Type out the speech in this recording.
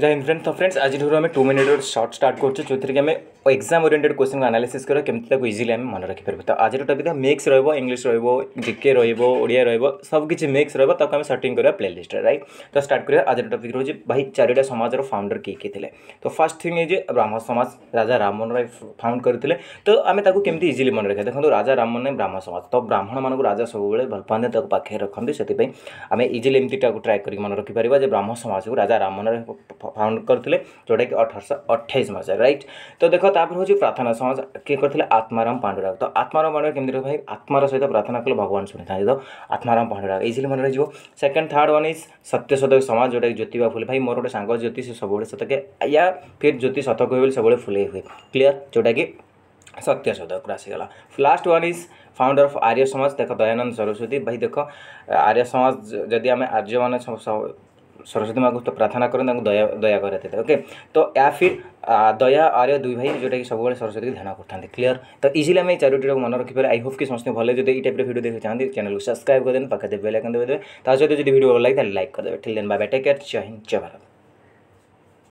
जय हिंद फ्रेंड्स तो फ्रेंड्स आज आम टू मिनिट सर्ट स्टार्ट करुँ जो थी आम एक्जाम ओरिएंटेड क्वेश्चन को आनालीस करा कमी इजिली आम मन रखी पार्बू तो आज टपिक मिक्स रोह इंग्लीश रोह जिके रोड़िया रोह सब किसी मिक्स रोह तक आम सर्टिंग करा प्ले लिस्ट राइट तो स्टार्ट करा आज टपिक रोज भाई चारिटा समाज फाउंडर किए किए थे तो फास्ट थिंग ये ब्राह्म समाज राजा रामन राय फाउंड करते तो आम कमी इजिली मन रखा देखो तो राजा रामन राय ब्राह्म समाज तो ब्राह्मण मानक राजा सब भल पाते पाखे रखते से आम इजिली एमती ट्राए कर मन रखिपर जो ब्राह्म समाज को राजा रामन राय फाउंड करते जोटा कि अठारश अठाइस मसीह रईट तो देख तापर हूँ प्रार्थना समाज किए करते आत्माराम पांडुराग तो आत्माराम पांडुराग के भाई आत्मार सहित प्रार्थना कले भगवान शुणी था तो आत्माराम पांडुराग इजिली मन रही सेकेंड थार्ड वन इज सतक समाज जोटा कि ज्योतिबा फुले भाई मोर गोटे सांग ज्योति से सब सतके या फिर ज्योति सतक हुए सब फुले हुए क्लीयर जोटा कि सत्य सतक आसीगला last one is founder of Arya Samaj देख दयानंद सरस्वती भाई देख आर्य समाज जदि आम आर्य मैंने सरस्वती माँ को तो प्रार्थना करते दया दया करते ओके तो या फिर दया आर्य दुई भाई जोटा कि सब सरस्वती तो की ध्यान करते क्लीयर तो इजिली आम चारोटी मन रखिपर आई होप कि समस्त भले जो टाइप भिडियो देखते चाहते चैनल को सब्सक्राइब कर देते पाखे बेल देते सहित जो भिडियो भल लगे लाइक करदे ठीक है बाय बाय टेक केयर जय हिंद जय भारत